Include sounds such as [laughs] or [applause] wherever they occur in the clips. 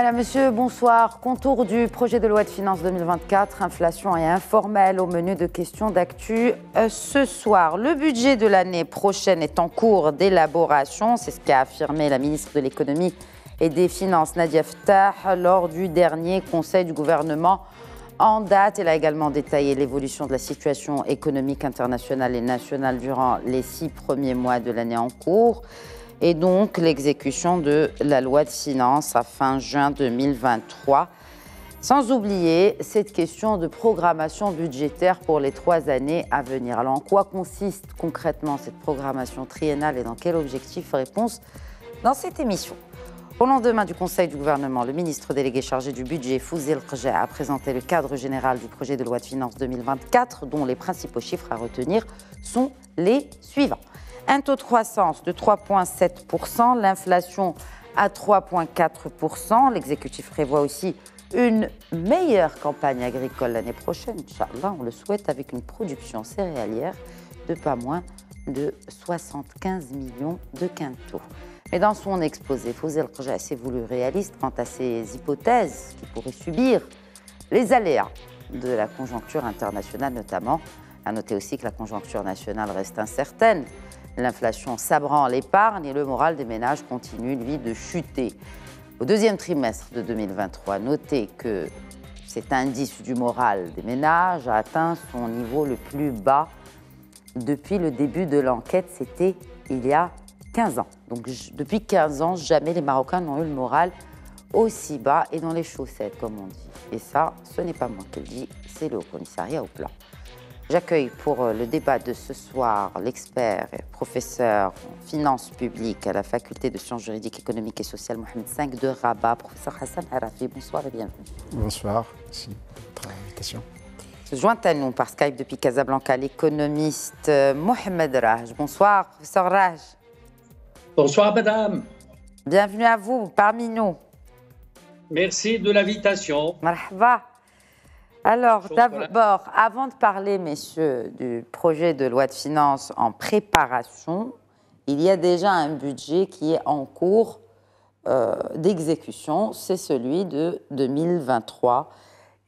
Madame, Monsieur, bonsoir. Contour du projet de loi de finances 2024, inflation et informel au menu de questions d'actu euh, ce soir. Le budget de l'année prochaine est en cours d'élaboration, c'est ce qu'a affirmé la ministre de l'économie et des finances Nadia Ftah lors du dernier conseil du gouvernement en date. Elle a également détaillé l'évolution de la situation économique internationale et nationale durant les six premiers mois de l'année en cours et donc l'exécution de la loi de finances à fin juin 2023. Sans oublier cette question de programmation budgétaire pour les trois années à venir. Alors en quoi consiste concrètement cette programmation triennale et dans quel objectif Réponse dans cette émission. Au lendemain du Conseil du gouvernement, le ministre délégué chargé du budget, Fouzil Kja, a présenté le cadre général du projet de loi de finances 2024, dont les principaux chiffres à retenir sont les suivants. Un taux de croissance de 3,7%, l'inflation à 3,4%. L'exécutif prévoit aussi une meilleure campagne agricole l'année prochaine, Inch'Allah, on le souhaite, avec une production céréalière de pas moins de 75 millions de quintaux. Mais dans son exposé, Fouzel Khaja s'est voulu réaliste quant à ses hypothèses qui pourraient subir les aléas de la conjoncture internationale notamment. À noter aussi que la conjoncture nationale reste incertaine L'inflation sabrant l'épargne et le moral des ménages continue, lui, de chuter. Au deuxième trimestre de 2023, notez que cet indice du moral des ménages a atteint son niveau le plus bas depuis le début de l'enquête. C'était il y a 15 ans. Donc depuis 15 ans, jamais les Marocains n'ont eu le moral aussi bas et dans les chaussettes, comme on dit. Et ça, ce n'est pas moi qui le dis, c'est le haut commissariat au plan. J'accueille pour euh, le débat de ce soir l'expert et professeur en finances publiques à la faculté de sciences juridiques, économiques et sociales Mohamed V de Rabat, professeur Hassan Arafi. Bonsoir et bienvenue. Bonsoir, merci pour l'invitation. Se joint à nous par Skype depuis Casablanca l'économiste euh, Mohamed Raj. Bonsoir, professeur Raj. Bonsoir, madame. Bienvenue à vous parmi nous. Merci de l'invitation. Marhaba. Alors, d'abord, avant de parler, messieurs, du projet de loi de finances en préparation, il y a déjà un budget qui est en cours euh, d'exécution, c'est celui de 2023.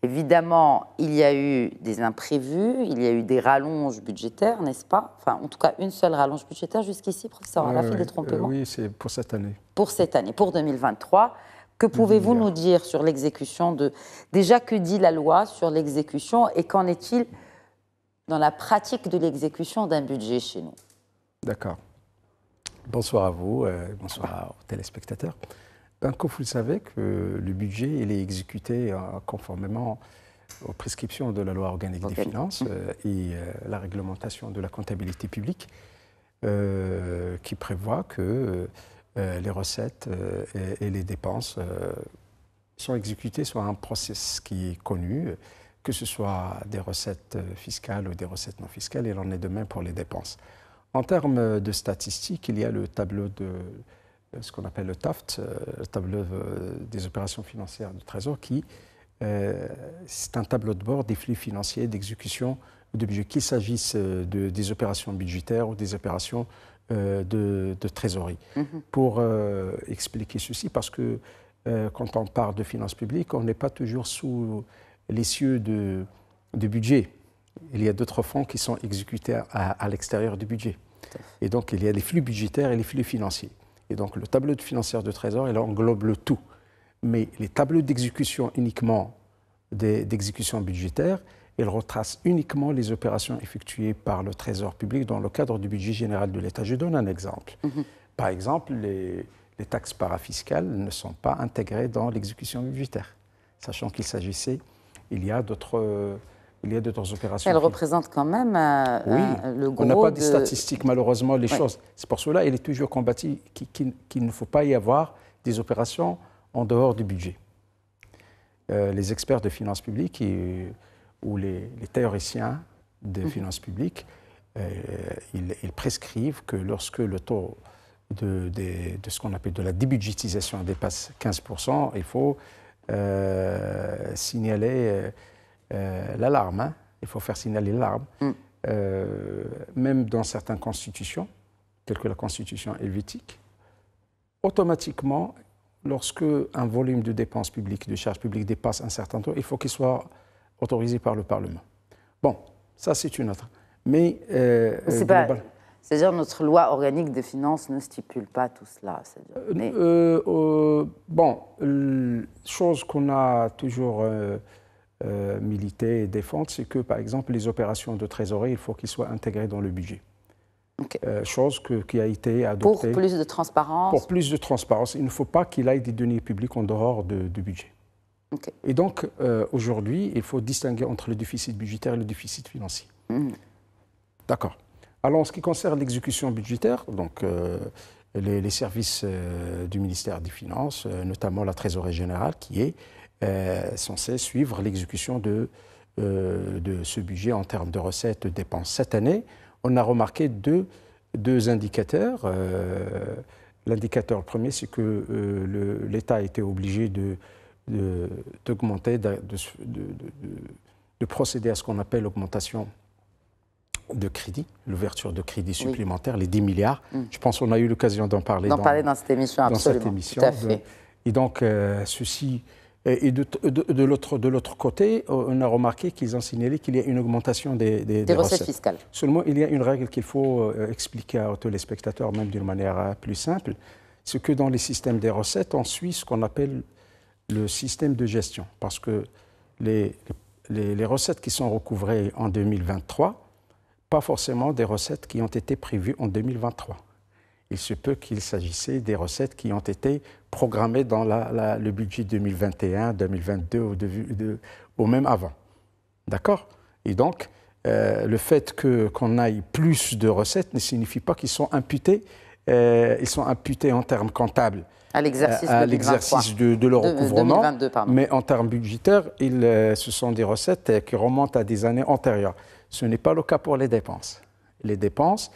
Évidemment, il y a eu des imprévus, il y a eu des rallonges budgétaires, n'est-ce pas Enfin, en tout cas, une seule rallonge budgétaire jusqu'ici, professeur, à la fin des trompements. oui, c'est pour cette année. Pour cette année, pour 2023. Que pouvez-vous mmh. nous dire sur l'exécution de... Déjà, que dit la loi sur l'exécution et qu'en est-il dans la pratique de l'exécution d'un budget chez nous D'accord. Bonsoir à vous, euh, bonsoir aux téléspectateurs. Ben, coup vous le savez, que le budget il est exécuté euh, conformément aux prescriptions de la loi organique des finances euh, et la réglementation de la comptabilité publique qui prévoit que euh, les recettes euh, et, les dépenses euh, sont exécutées sur un process qui est connu, que ce soit des recettes fiscales ou des recettes non fiscales. et en est de même pour les dépenses. En termes de statistiques, il y a le tableau de ce qu'on appelle le TAFT, le tableau des opérations financières du Trésor, qui est c'est un tableau de bord des flux financiers d'exécution de budget, qu'il s'agisse de, des opérations budgétaires ou des opérations euh, de, trésorerie. Mhm. Pour euh, expliquer ceci, parce que euh, quand on parle de finances publiques, on n'est pas toujours sous l'essieu cieux de, budget. Il y a d'autres fonds qui sont exécutés à, l'extérieur du budget. Et donc, il y a les flux budgétaires et les flux financiers. Et donc, le tableau de financière de trésor, il englobe le tout. Mais les tableaux d'exécution uniquement d'exécution budgétaire, elle retrace uniquement les opérations effectuées par le Trésor public dans le cadre du budget général de l'État. Je donne un exemple. Mhm. Par exemple, les, taxes parafiscales ne sont pas intégrées dans l'exécution budgétaire, sachant qu'il s'agissait, il y a d'autres... Euh, il d'autres opérations. Elle représente quand même euh, euh, le gros. On n'a pas de... des statistiques, malheureusement, les choses. C'est pour cela qu'il est toujours combattu qu'il ne faut pas y avoir des opérations en dehors du budget. les experts de finances publiques, où les, théoriciens des finances publiques, euh, ils, prescrivent que lorsque le taux de, ce qu'on appelle de la débudgétisation dépasse 15%, il faut euh, signaler euh, l'alarme. Hein. Il faut faire signaler l'alarme. Mm. même dans certaines constitutions, telles que la constitution helvétique, automatiquement, lorsque un volume de dépenses publiques, de charges publiques dépasse un certain taux, il faut qu'il soit autorisé par le Parlement. Bon, ça c'est une autre. Mais. Euh, c'est euh, pas. C'est-à-dire notre loi organique de finances ne stipule pas tout cela. Euh, bon, chose qu'on a toujours milité et défendre, c'est que par exemple les opérations de trésorerie, il faut qu'ils soient intégrés dans le budget. chose qui a été adoptée. Pour plus de transparence Pour plus de transparence. Il ne faut pas qu'il aille des données publiques en dehors du budget. Et donc, euh, aujourd'hui, il faut distinguer entre le déficit budgétaire et le déficit financier. Hmm. D'accord. Alors, en ce qui concerne l'exécution budgétaire, donc euh, les, services euh, du ministère des Finances, notamment la Trésorerie générale, qui est censée suivre l'exécution de, de ce budget en termes de recettes, de dépenses. Cette année, on a remarqué deux, deux indicateurs. L'indicateur premier, c'est que l'État était obligé de d'augmenter, de, de, procéder à ce qu'on appelle l'augmentation de crédit, l'ouverture de crédit supplémentaire, les 10 milliards. Mm. Je pense qu'on a eu l'occasion d'en parler, D'en parler dans cette émission. Dans absolument, cette émission. Tout à fait. et donc, euh, ceci. Et de, de, de l'autre côté, euh, on a remarqué qu'ils ont signalé qu'il y a une augmentation des, des, des, recettes. fiscales. Seulement, il y a une règle qu'il faut euh, expliquer aux téléspectateurs, même d'une manière plus simple. C'est que dans les systèmes des recettes, on suit ce qu'on appelle le système de gestion, parce que les, les, recettes qui sont recouvrées en 2023, pas forcément des recettes qui ont été prévues en 2023. Il se peut qu'il s'agissait des recettes qui ont été programmées dans le budget 2021, 2022 ou, même avant. D'accord Et donc, euh, le fait qu'on aille plus de recettes ne signifie pas qu'ils sont imputés, euh, ils sont imputés en termes comptables à l'exercice euh, de, de, leur recouvrement. mais en termes budgétaires, il euh, ce sont des recettes euh, qui remontent à des années antérieures. Ce n'est pas le cas pour les dépenses. Les dépenses,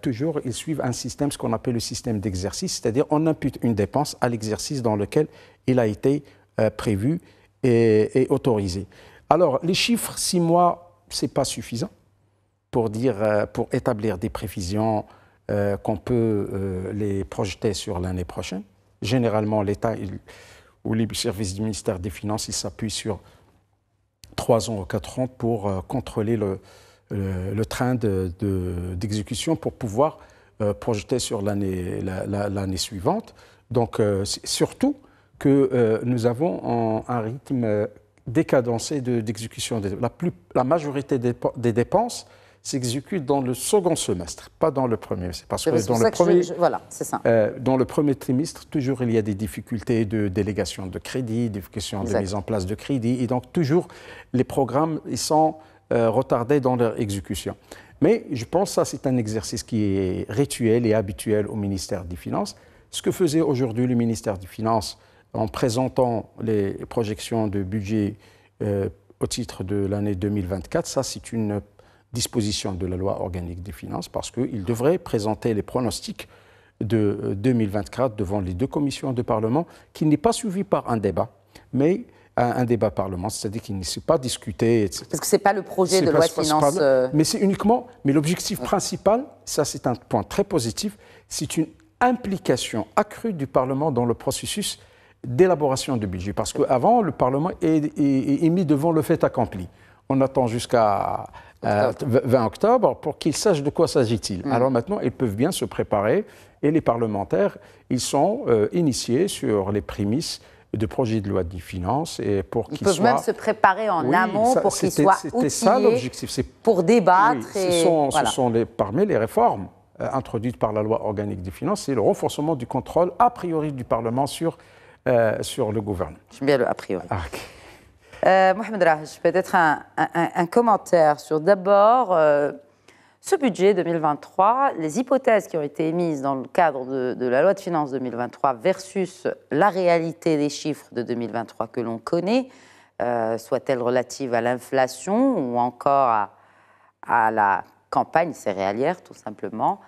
toujours, ils suivent un système, ce qu'on appelle le système d'exercice, c'est-à-dire on impute une dépense à l'exercice dans lequel il a été prévu et, autorisé. Alors, les chiffres, six mois, ce n'est pas suffisant pour, dire, pour établir des prévisions euh, qu'on peut euh, les projeter sur l'année prochaine. Généralement, l'État ou les services du ministère des Finances, ils s'appuient sur trois ans ou quatre ans pour euh, contrôler le, train d'exécution pour pouvoir projeter sur l'année suivante. Donc, surtout que nous avons un, rythme décadencé d'exécution. la, majorité des dépenses s'exécute dans le second semestre, pas dans le premier. C'est parce que, dans, le premier, euh, dans le premier trimestre, toujours il y a des difficultés de délégation de crédit, des questions de mise en place de crédit, et donc toujours les programmes ils sont euh, retardés dans leur exécution. Mais je pense que ça, c'est un exercice qui est rituel et habituel au ministère des Finances. Ce que faisait aujourd'hui le ministère des Finances en présentant les projections de budget euh, au titre de l'année 2024, ça, c'est une disposition de la loi organique des finances parce qu'il devrait présenter les pronostics de 2024 euh, devant les deux commissions de Parlement, qui n'est pas suivi par un débat, mais un, débat Parlement, c'est-à-dire qu'il ne s'est pas discuté. Etc. Parce que ce n'est pas le projet de loi de finances. Euh, mais c'est uniquement. Mais l'objectif principal, ça c'est un point très positif, c'est une implication accrue du Parlement dans le processus d'élaboration du budget. Parce qu'avant, le Parlement est mis devant le fait accompli on attend jusqu'à 20 euh, octobre pour qu'ils sachent de quoi s'agit-il. Mm. Alors maintenant, ils peuvent bien se préparer et les parlementaires, ils sont euh, initiés sur les prémices de projets de loi de finances et pour qu'ils soient... Ils peuvent même se préparer en amont pour qu'ils soient outillés ça, l'objectif. pour débattre. ce sont, ce sont les, parmi les réformes euh, introduites par la loi organique des finances, c'est le renforcement du contrôle a priori du Parlement sur, sur le gouvernement. J'aime bien le a priori. Ah, euh, Mohamed Raj, peut-être un, commentaire sur d'abord euh, ce budget 2023, les hypothèses qui ont été émises dans le cadre de, la loi de finances 2023 versus la réalité des chiffres de 2023 que l'on connaît, euh, soit-elle relative à l'inflation ou encore à, la campagne céréalière, tout simplement.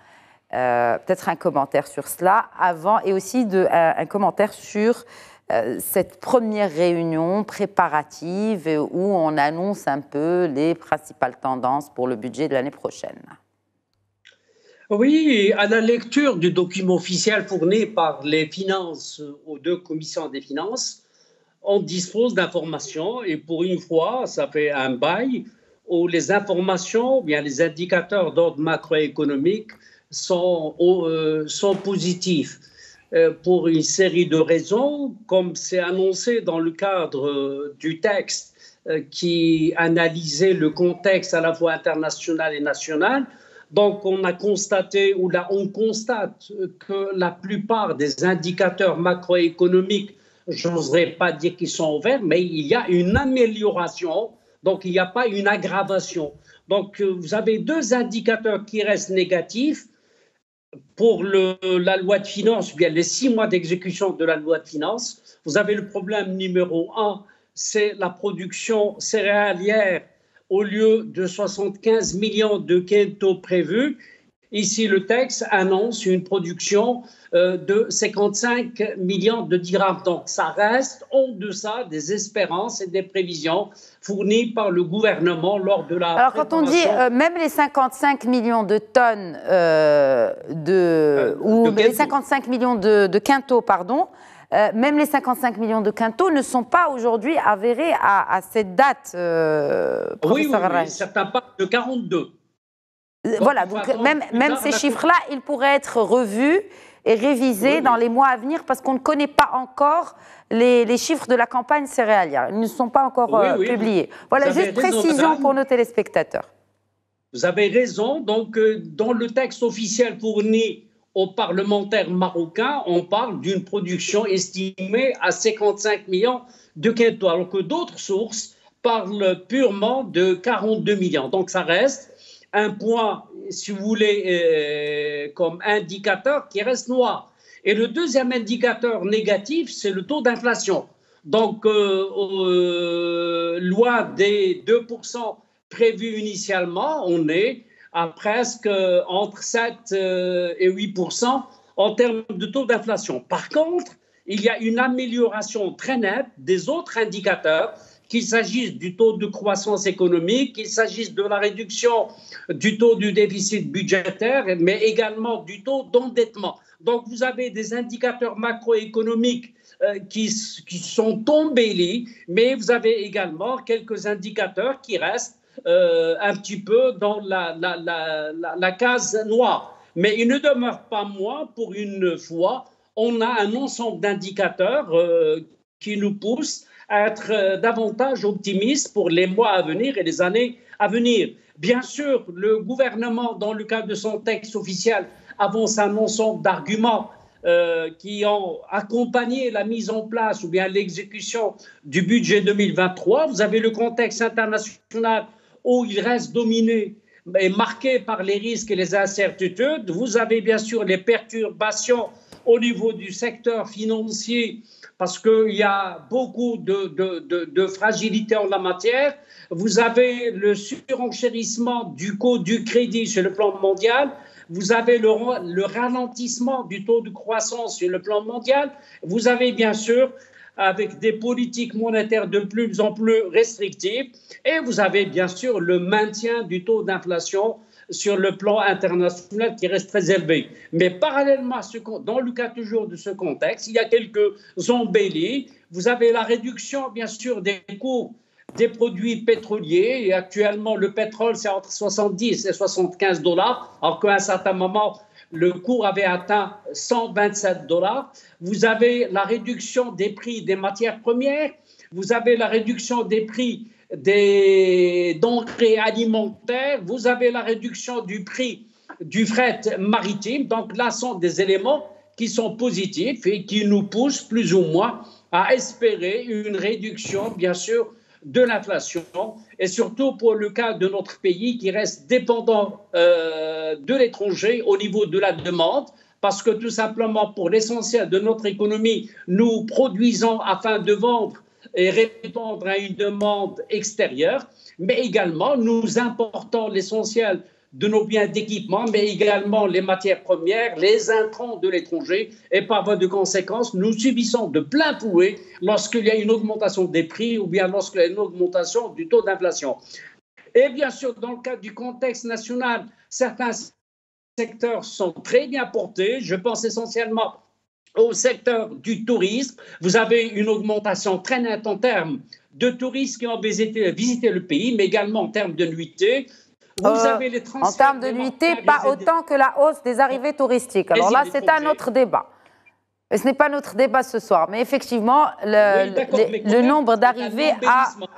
peut-être un commentaire sur cela avant et aussi un commentaire sur euh, cette première réunion préparative où on annonce un peu les principales tendances pour le budget de l'année prochaine. Oui, à la lecture du document officiel fourni par les finances aux deux commissions des finances, on dispose d'informations et pour une fois, ça fait un bail où les informations, bien les indicateurs d'ordre macroéconomique sont euh, positifs euh, pour une série de raisons, comme c'est annoncé dans le cadre euh, du texte euh, qui analysait le contexte à la fois international et national. Donc, on a constaté, ou là, on constate que la plupart des indicateurs macroéconomiques, j'oserais pas dire qu'ils sont ouverts, mais il y a une amélioration, donc il n'y a pas une aggravation. Donc, vous avez deux indicateurs qui restent négatifs, pour la loi de finances, bien les six mois d'exécution de la loi de finances, vous avez le problème numéro un, c'est la production céréalière au lieu de 75 millions de quintaux prévus, Ici, le texte annonce une production euh, de 55 millions de dirhams. Donc, ça reste en deçà des espérances et des prévisions fournies par le gouvernement lors de la. Alors, quand on dit euh, même les 55 millions de tonnes euh, de. ou les 55 millions de, quintaux, pardon. même les 55 millions de quintaux ne sont pas aujourd'hui avérés à, cette date. Euh, oui, oui, oui certains parlent de 42. Euh, voilà, donc même, ces chiffres-là, ils pourraient être revus et révisés dans les mois à venir parce qu'on ne connaît pas encore les, chiffres de la campagne céréalière. Ils ne sont pas encore euh, publiés. Voilà, juste précision pour nos téléspectateurs. Vous avez raison. Donc, euh, dans le texte officiel fourni aux parlementaires marocains, on parle d'une production estimée à 55 millions de quintaux, alors que d'autres sources parlent purement de 42 millions. Donc, ça reste un point, si vous voulez, euh, comme indicateur qui reste noir. Et le deuxième indicateur négatif, c'est le taux d'inflation. Donc, euh, euh loin des 2% prévus initialement, on est à presque euh, entre 7 et 8% en termes de taux d'inflation. Par contre, il y a une amélioration très nette des autres indicateurs qu'il s'agisse du taux de croissance économique, qu'il s'agisse de la réduction du taux du déficit budgétaire, mais également du taux d'endettement. Donc vous avez des indicateurs macroéconomiques euh, qui, qui sont tombés, mais vous avez également quelques indicateurs qui restent euh, un petit peu dans la, la, case noire. Mais il ne demeure pas moins, pour une fois, on a un ensemble d'indicateurs euh, qui nous poussent à être euh, davantage optimiste pour les mois à venir et les années à venir. Bien sûr, le gouvernement, dans le cadre de son texte officiel, avance un ensemble d'arguments euh, qui ont accompagné la mise en place ou bien l'exécution du budget 2023. Vous avez le contexte international où il reste dominé et marqué par les risques et les incertitudes. Vous avez bien sûr les perturbations au niveau du secteur financier, parce qu'il y a beaucoup de, fragilité en la matière. Vous avez le surenchérissement du coût du crédit sur le plan mondial. Vous avez le ralentissement du taux de croissance sur le plan mondial. Vous avez bien sûr avec des politiques monétaires de plus en plus restrictives. Et vous avez bien sûr le maintien du taux d'inflation sur le plan international qui reste très élevé. Mais parallèlement dans le cas toujours de ce contexte, il y a quelques embellis. Vous avez la réduction, bien sûr, des coûts des produits pétroliers. Et actuellement, le pétrole, c'est entre 70 et 75 dollars, alors qu'à un certain moment, le cours avait atteint 127 dollars. Vous avez la réduction des prix des matières premières. Vous avez la réduction des prix des denrées alimentaires, vous avez la réduction du prix du fret maritime. Donc là sont des éléments qui sont positifs et qui nous poussent plus ou moins à espérer une réduction, bien sûr, de l'inflation et surtout pour le cas de notre pays qui reste dépendant euh, de l'étranger au niveau de la demande parce que tout simplement pour l'essentiel de notre économie, nous produisons afin de vendre et répondre à une demande extérieure, mais également nous importons l'essentiel de nos biens d'équipement, mais également les matières premières, les intrants de l'étranger, et par voie de conséquence, nous subissons de plein fouet lorsqu'il y a une augmentation des prix ou bien lorsqu'il y a une augmentation du taux d'inflation. Et bien sûr, dans le cadre du contexte national, certains secteurs sont très bien portés. Je pense essentiellement au secteur du tourisme. Vous avez une augmentation très nette en termes de touristes qui ont visité, le pays, mais également en termes de nuitées. Vous euh, avez les en termes de nuitées, pas autant que la hausse des arrivées touristiques. Alors là, c'est un autre débat. ce n'est pas notre débat ce soir, mais effectivement, le, nombre d'arrivées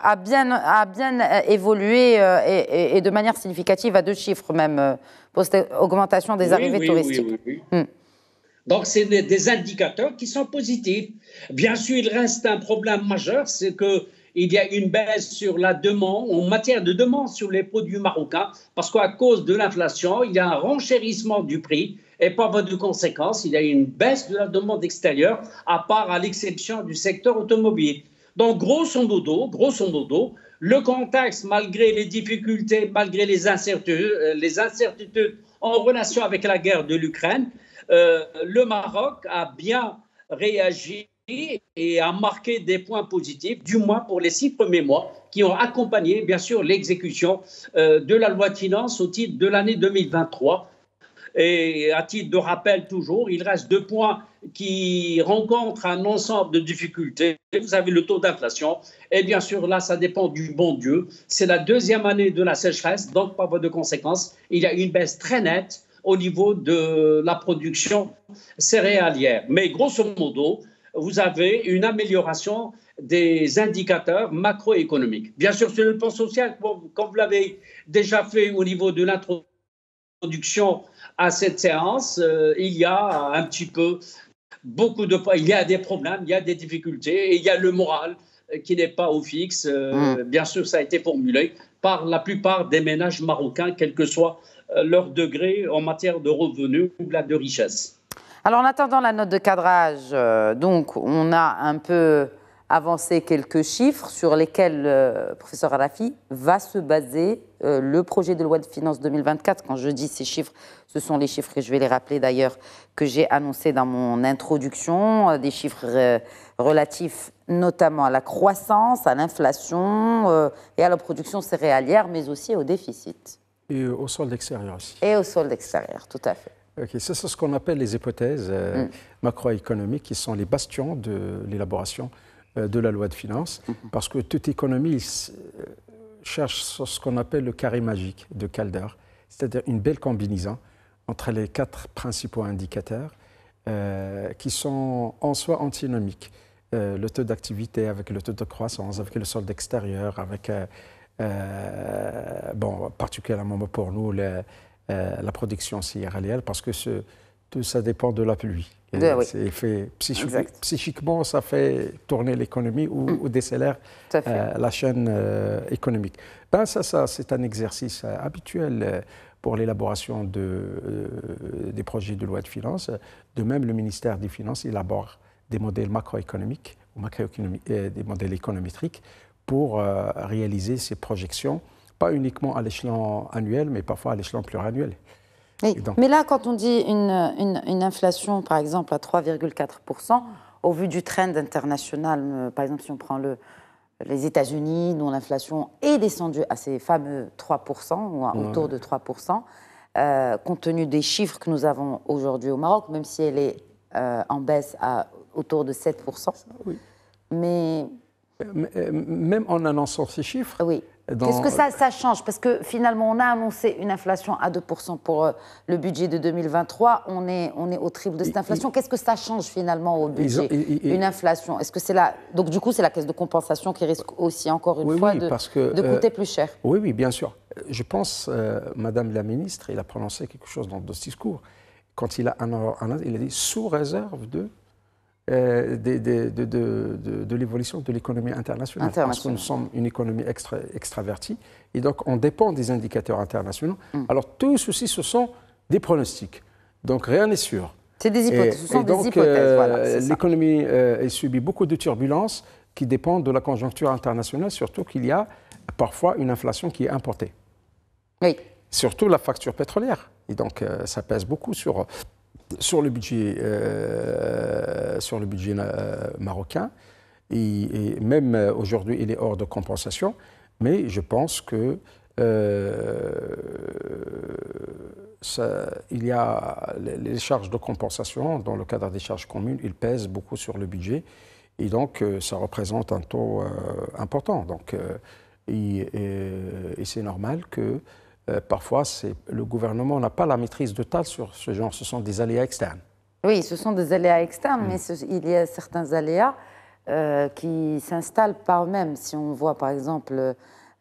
a, bien, bien, euh, évolué euh, et, de manière significative à deux chiffres même, pour cette augmentation des arrivées touristiques. Hmm. Donc, c'est des, des, indicateurs qui sont positifs. Bien sûr, il reste un problème majeur, c'est que il y a une baisse sur la demande, en matière de demande sur les produits marocains, parce qu'à cause de l'inflation, il y a un renchérissement du prix et par voie de conséquence, il y a une baisse de la demande extérieure, à part à l'exception du secteur automobile. Donc, grosso modo, le contexte, malgré les difficultés, malgré euh, les incertitudes en relation avec la guerre de l'Ukraine, euh, le Maroc a bien réagi et a marqué des points positifs, du moins pour les six premiers mois, qui ont accompagné, bien sûr, l'exécution euh, de la loi de finances au titre de l'année 2023. Et à titre de rappel, toujours, il reste deux points qui rencontrent un ensemble de difficultés. Vous avez le taux d'inflation. Et bien sûr, là, ça dépend du bon Dieu. C'est la deuxième année de la sécheresse, donc pas de conséquences. Il y a une baisse très nette au niveau de la production céréalière. Mais grosso modo, vous avez une amélioration des indicateurs macroéconomiques. Bien sûr, sur le plan social, comme vous l'avez déjà fait au niveau de l'introduction à cette séance, euh, il y a un petit peu beaucoup de il y a des problèmes, il y a des difficultés, et il y a le moral euh, qui n'est pas au fixe. Euh, mm. Bien sûr, ça a été formulé par la plupart des ménages marocains, quel que soit euh, leur degré en matière de revenus ou de richesse. Alors en attendant la note de cadrage, euh, donc on a un peu avancé quelques chiffres sur lesquels le euh, professeur Arafi va se baser le projet de loi de finances 2024. Quand je dis ces chiffres, ce sont les chiffres que je vais les rappeler d'ailleurs que j'ai annoncés dans mon introduction, des chiffres relatifs notamment à la croissance, à l'inflation et à la production céréalière, mais aussi au déficit. Et euh, au sol d'extérieur aussi. Et au sol d'extérieur, tout à fait. Okay, c'est ce qu'on appelle les hypothèses euh, mm. macroéconomiques qui sont les bastions de l'élaboration euh, de la loi de finances, mm-hmm. parce que toute économie cherche ce qu'on appelle le carré magique de Calder, c'est-à-dire une belle combinaison entre les quatre principaux indicateurs qui sont en soi antinomiques. le taux d'activité avec le taux de croissance, avec le solde extérieur, avec euh, bon, particulièrement pour nous, euh, la, production CRLL, parce que tout ça dépend de la pluie. Ben psychiquement, ça fait tourner l'économie ou, mm. décélère euh, la chaîne économique. Ben, ça, ça c'est un exercice habituel pour l'élaboration de, des projets de loi de finances. De même, le ministère des Finances élabore des modèles macroéconomiques ou des modèles économétriques pour euh, réaliser ces projections, pas uniquement à l'échelon annuel, mais parfois à l'échelon pluriannuel. mais là, quand on dit une, une, inflation, par exemple, à 3,4%, au vu du trend international, euh, par exemple, si on prend le, les États-Unis, dont l'inflation est descendue à ces fameux 3%, ou autour de 3%, euh, compte tenu des chiffres que nous avons aujourd'hui au Maroc, même si elle est en baisse à autour de 7%. Oui. Mais euh, même en annonçant ces chiffres. Oui. Qu'est-ce que ça, ça change Parce que finalement, on a annoncé une inflation à 2% pour euh, le budget de 2023. On est, on est au triple de cette inflation. Qu'est-ce que ça change finalement au budget Une inflation. Est-ce que c'est la... Donc du coup, c'est la caisse de compensation qui risque aussi, encore une fois, de, de, euh, coûter plus cher. Oui, oui, bien sûr. Je pense, Madame la Ministre, il a prononcé quelque chose dans ce discours. Quand il a, il a dit sous réserve de euh, de, de, de, de l'évolution de l'économie internationale, Parce que nous sommes une économie extra, extravertie et donc on dépend des indicateurs internationaux. Mm. Alors tout ceci, ce sont des pronostics. Donc rien n'est sûr. C'est des hypothèses. ce sont euh, L'économie est euh, subit beaucoup de turbulences qui dépendent de la conjoncture internationale, surtout qu'il y a parfois une inflation qui est importée. Oui. Surtout la facture pétrolière. Et donc, ça pèse beaucoup sur sur le budget, euh, sur le budget euh, marocain. Et, même euh, aujourd'hui, il est hors de compensation. Mais je pense que il y a les charges de compensation dans le cadre des charges communes, ils pèsent beaucoup sur le budget. Et donc, ça représente un taux important. Donc, et c'est normal que euh, parfois, parfois, le gouvernement n'a pas la maîtrise totale sur ce genre. Ce sont des aléas externes. Oui, ce sont des aléas externes, mm. mais il y a certains aléas euh, qui s'installent par eux-mêmes. Si on voit, par exemple,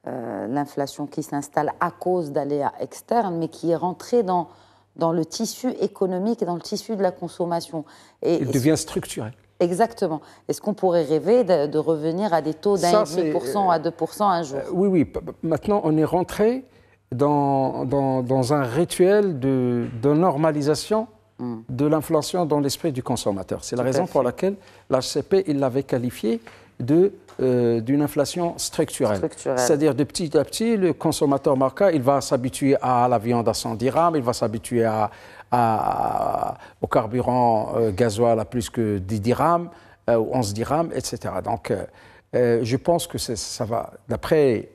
euh, l'inflation qui s'installe à cause d'aléas externes, mais qui est rentrée dans, dans le tissu économique et dans le tissu de la consommation. Et, il devient structuré. structurel. Exactement. Est-ce qu'on pourrait rêver de, revenir à des taux d'un à 2% un jour Oui, oui. Maintenant, on est rentré dans, dans, un rituel de, normalisation hmm. de l'inflation dans l'esprit du consommateur. C'est la raison pour laquelle l'ACP il l'avait qualifié de euh, d'une inflation structurelle. C'est-à-dire, de petit à petit, le consommateur marqué, il va s'habituer à la viande à 100 dirhams, il va s'habituer à, au carburant euh, gasoil à plus que 10 dirhams, 11 euh, dirhams, etc. Donc, je pense que ça va, d'après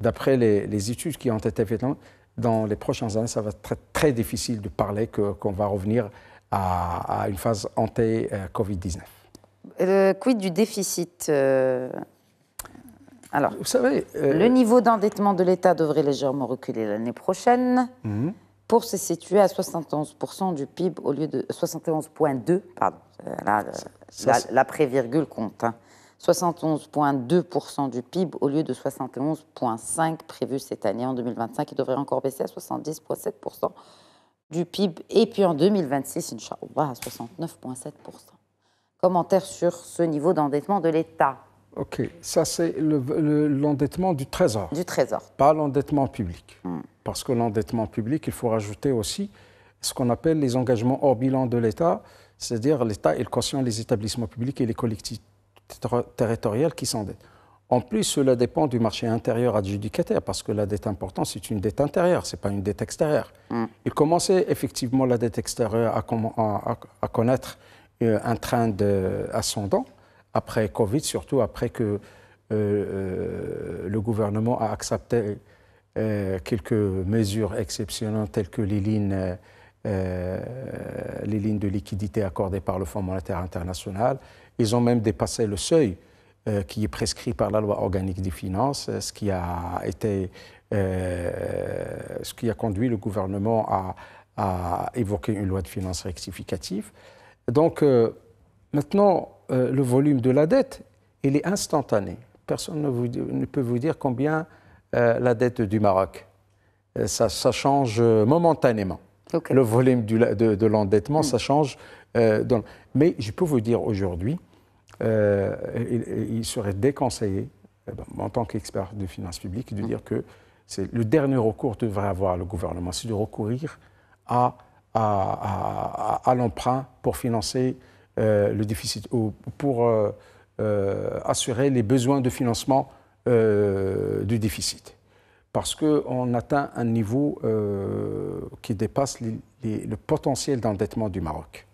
d'après les, études qui ont été faites, hein, dans les prochains années, ça va être très, difficile de parler qu'on va revenir à, une phase anti-Covid-19. Euh, quid du déficit euh, Alors, Vous savez, euh, le niveau d'endettement de l'État devrait légèrement reculer l'année prochaine mhm. pour se situer à 71% du PIB au lieu de 71,2. Pardon, la, la virgule compte. Hein. 71,2% du PIB au lieu de 71,5% prévu cette année en 2025, qui devrait encore baisser à 70,7% du PIB. Et puis en 2026, Inch'Allah, à 69,7%. Commentaire sur ce niveau d'endettement de l'État. Ok, ça c'est l'endettement du Trésor. Du Trésor. Pas l'endettement public. Hmm. Parce que l'endettement public, il faut rajouter aussi ce qu'on appelle les engagements hors bilan de l'État, c'est-à-dire l'État, il cautionne les établissements publics et les collectivités territoriales qui s'endettent. En plus, cela dépend du marché intérieur adjudicataire, parce que la dette importante, c'est une dette intérieure, ce n'est pas une dette extérieure. Il mm. commençait effectivement la dette extérieure à, connaître euh, un train de, ascendant, après Covid, surtout après que euh, euh, le gouvernement a accepté quelques mesures exceptionnelles, telles que les lignes de liquidité accordées par le Fonds monétaire international ils ont même dépassé le seuil euh, qui est prescrit par la loi organique des finances, euh, ce qui a, été, euh, ce qui a conduit le gouvernement à, évoquer une loi de finances rectificative. Donc maintenant, le volume de la dette, il est instantané. Personne ne, peut vous dire combien la dette du Maroc. Ça, change momentanément. Le volume de, l'endettement, mm. ça change euh, mais je peux vous dire aujourd'hui, euh, il, serait déconseillé, euh, en tant qu'expert de finances publiques, de mm. dire que c'est le dernier recours que devrait avoir le gouvernement, c'est de recourir à, l'emprunt pour financer le déficit ou pour assurer les besoins de financement du déficit parce qu'on atteint un niveau qui dépasse le potentiel d'endettement du Maroc.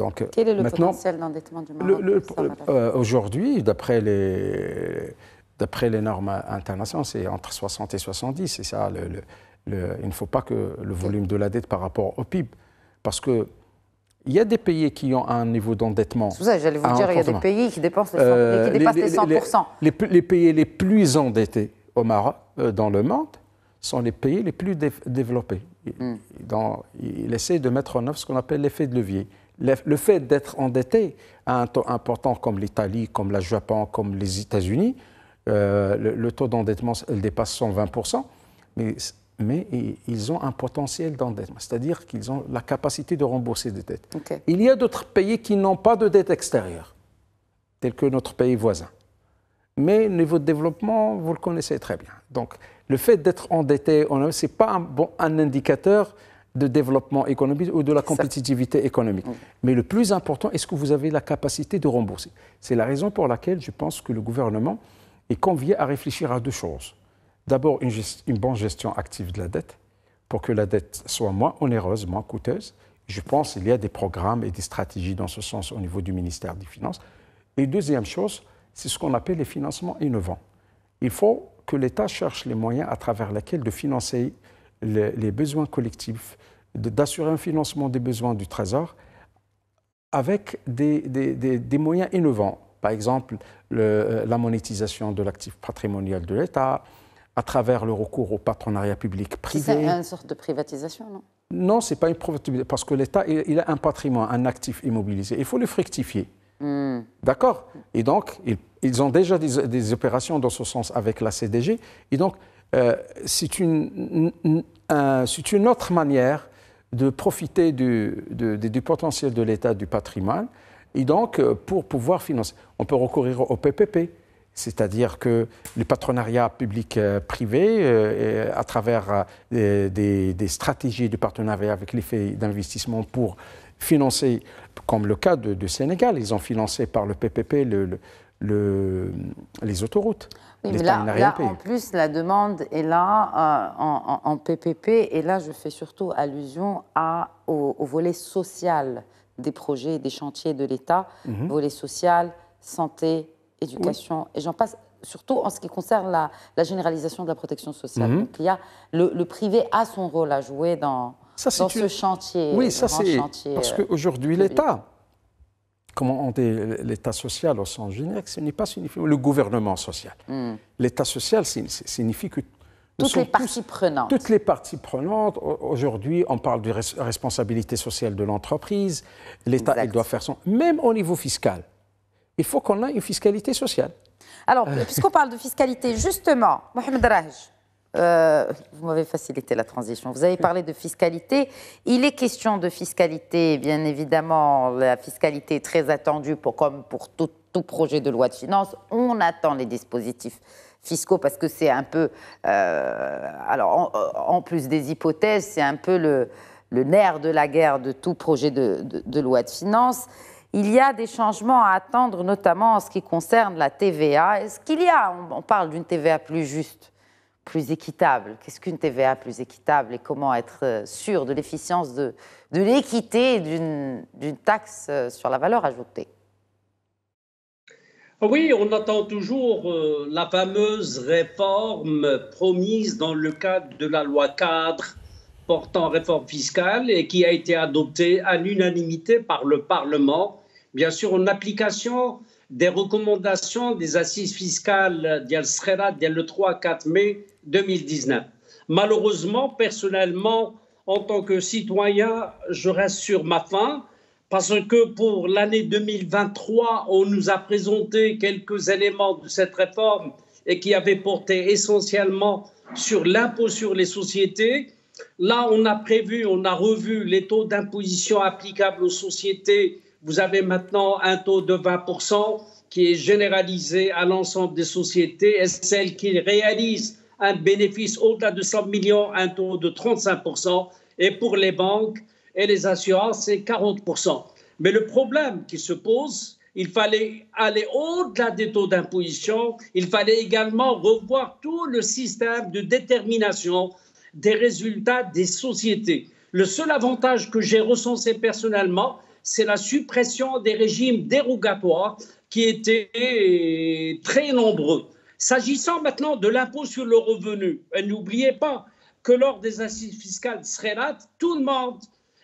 Euh, Quel est le potentiel d'endettement du Maroc euh, euh, Aujourd'hui, d'après les, d'après les normes internationales, c'est entre 60 et 70. C'est ça. il ne faut pas que le volume de la dette par rapport au PIB. Parce que il y a des pays qui ont un niveau d'endettement. C'est ça, j'allais vous dire, il y a des pays qui, dépensent les 100, qui dépassent les, 100%. Les, pays les plus endettés au Maroc, dans le monde, sont les pays les plus développés. Hmm. Dans, il essaie de mettre en œuvre ce qu'on appelle l'effet de levier le fait d'être endetté à un taux important comme l'Italie, comme le Japon, comme les États-Unis, euh, le, taux d'endettement dépasse 120%, mais, ils ont un potentiel d'endettement, c'est-à-dire qu'ils ont la capacité de rembourser des dettes. Il y a d'autres pays qui n'ont pas de dette extérieure, tels que notre pays voisin. Mais niveau de développement, vous le connaissez très bien. Donc, le fait d'être endetté, ce n'est pas un indicateur de développement économique ou de la compétitivité économique. Mais le plus important, est-ce que vous avez la capacité de rembourser C'est la raison pour laquelle je pense que le gouvernement est convié à réfléchir à deux choses. D'abord, une, bonne gestion active de la dette, pour que la dette soit moins onéreuse, moins coûteuse. Je pense qu'il y a des programmes et des stratégies dans ce sens au niveau du ministère des Finances. Et deuxième chose, c'est ce qu'on appelle les financements innovants. Il faut que l'État cherche les moyens à travers lesquels de financer les, besoins collectifs, d'assurer un financement des besoins du Trésor avec des, moyens innovants. Par exemple, euh, la monétisation de l'actif patrimonial de l'État, à travers le recours au patronariat public-privé. C'est une sorte de privatisation, non Non, ce n'est pas une privatisation, parce que l'État, il, a un patrimoine, un actif immobilisé. Il faut le fructifier. Hmm. D'accord Et donc, ils, ont déjà des, des opérations dans ce sens avec la CDG. Et donc, euh, c'est une, autre manière de profiter du, potentiel de l'État du patrimoine. Et donc, euh, pour pouvoir financer, on peut recourir au PPP, c'est-à-dire que le partenariat public-privé, euh, à travers des, stratégies de partenariat avec l'effet d'investissement pour financer comme le cas de, Sénégal. Ils ont financé par le PPP le, le, les autoroutes. Oui, mais là, en plus, la demande est là euh, en, PPP, et là, je fais surtout allusion à, au, volet social des projets, des chantiers de l'État, mhm. volet social, santé, éducation, et j'en passe surtout en ce qui concerne la, généralisation de la protection sociale. Mhm. Donc, il y a, le privé a son rôle à jouer dans, ça, dans ce chantier Oui, ça c'est parce euh, qu'aujourd'hui l'État, comment on dit l'État social au sens générique, ce n'est pas signifié le gouvernement social. Hmm. L'État social signifie que toutes les parties prenantes. Toutes les parties prenantes. Aujourd'hui, on parle de responsabilité sociale de l'entreprise. L'État, il doit faire son. Même au niveau fiscal, il faut qu'on ait une fiscalité sociale. Alors, puisqu'on parle de fiscalité, justement, Mohamed Raj, euh, vous m'avez facilité la transition. Vous avez parlé de fiscalité. Il est question de fiscalité, bien évidemment. La fiscalité est très attendue, pour, comme pour tout, projet de loi de finances. On attend les dispositifs fiscaux parce que c'est un peu, euh, alors en, plus des hypothèses, c'est un peu le, nerf de la guerre de tout projet de, loi de finances. Il y a des changements à attendre, notamment en ce qui concerne la TVA. Est-ce qu'il y a, on parle d'une TVA plus juste plus équitable. Qu'est-ce qu'une TVA plus équitable et comment être euh, sûr de l'efficience de, de l'équité d'une taxe euh, sur la valeur ajoutée ah Oui, on attend toujours euh, la fameuse réforme promise dans le cadre de la loi cadre portant réforme fiscale et qui a été adoptée à l'unanimité par le Parlement, bien sûr en application des recommandations des assises fiscales d'El Srera le 3-4 mai 2019. Malheureusement, personnellement, en tant que citoyen, je reste sur ma faim parce que pour l'année 2023, on nous a présenté quelques éléments de cette réforme et qui avaient porté essentiellement sur l'impôt sur les sociétés. Là, on a prévu, on a revu les taux d'imposition applicables aux sociétés vous avez maintenant un taux de 20% qui est généralisé à l'ensemble des sociétés et celles qui réalisent un bénéfice au-delà de 100 millions, un taux de 35%, et pour les banques et les assurances, c'est 40%. Mais le problème qui se pose, il fallait aller au-delà des taux d'imposition, il fallait également revoir tout le système de détermination des résultats des sociétés. Le seul avantage que j'ai recensé personnellement, c'est la suppression des régimes dérogatoires qui étaient très nombreux. S'agissant maintenant de l'impôt sur le revenu, n'oubliez pas que lors des assises fiscales de tout le monde